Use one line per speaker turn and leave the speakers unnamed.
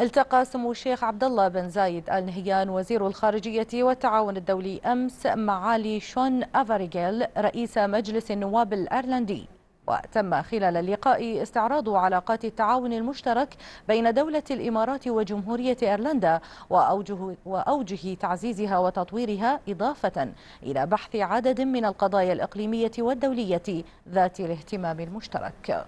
التقى سمو الشيخ عبد الله بن زايد ال نهيان وزير الخارجية والتعاون الدولي أمس معالي شون أفاريجيل رئيس مجلس النواب الأيرلندي وتم خلال اللقاء استعراض علاقات التعاون المشترك بين دولة الإمارات وجمهورية إيرلندا وأوجه, وأوجه تعزيزها وتطويرها إضافة إلى بحث عدد من القضايا الإقليمية والدولية ذات الاهتمام المشترك